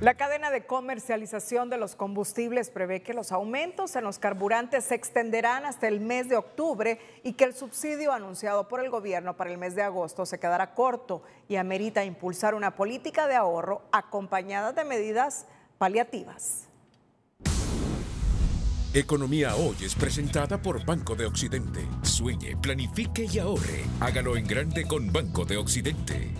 La cadena de comercialización de los combustibles prevé que los aumentos en los carburantes se extenderán hasta el mes de octubre y que el subsidio anunciado por el gobierno para el mes de agosto se quedará corto y amerita impulsar una política de ahorro acompañada de medidas paliativas. Economía Hoy es presentada por Banco de Occidente. Sueñe, planifique y ahorre. Hágalo en grande con Banco de Occidente.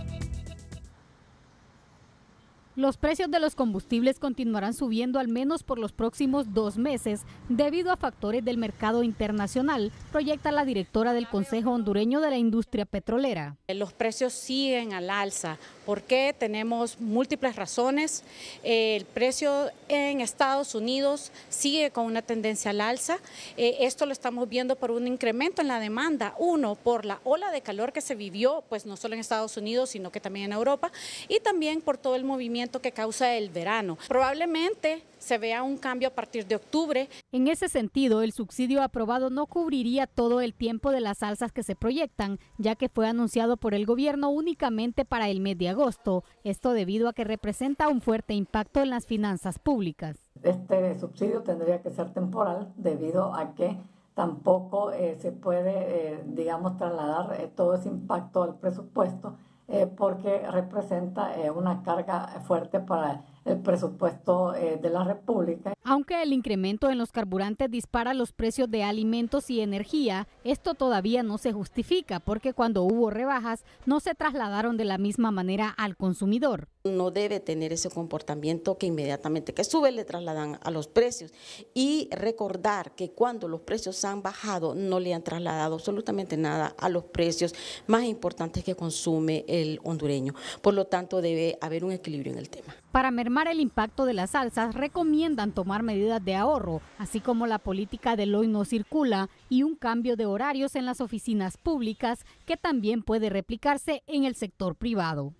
Los precios de los combustibles continuarán subiendo al menos por los próximos dos meses debido a factores del mercado internacional, proyecta la directora del Consejo Hondureño de la Industria Petrolera. Eh, los precios siguen al alza. ¿Por qué? Tenemos múltiples razones. Eh, el precio en Estados Unidos sigue con una tendencia al alza. Eh, esto lo estamos viendo por un incremento en la demanda. Uno, por la ola de calor que se vivió, pues no solo en Estados Unidos, sino que también en Europa, y también por todo el movimiento que causa el verano. Probablemente se vea un cambio a partir de octubre. En ese sentido, el subsidio aprobado no cubriría todo el tiempo de las alzas que se proyectan, ya que fue anunciado por el gobierno únicamente para el mes de agosto, esto debido a que representa un fuerte impacto en las finanzas públicas. Este subsidio tendría que ser temporal debido a que tampoco eh, se puede, eh, digamos, trasladar eh, todo ese impacto al presupuesto eh, porque representa eh, una carga fuerte para el presupuesto eh, de la República. Aunque el incremento en los carburantes dispara los precios de alimentos y energía, esto todavía no se justifica porque cuando hubo rebajas no se trasladaron de la misma manera al consumidor. No debe tener ese comportamiento que inmediatamente que sube le trasladan a los precios y recordar que cuando los precios han bajado no le han trasladado absolutamente nada a los precios más importantes que consume el hondureño. Por lo tanto debe haber un equilibrio en el tema. Para mermar el impacto de las alzas, recomiendan tomar medidas de ahorro, así como la política del hoy no circula y un cambio de horarios en las oficinas públicas que también puede replicarse en el sector privado.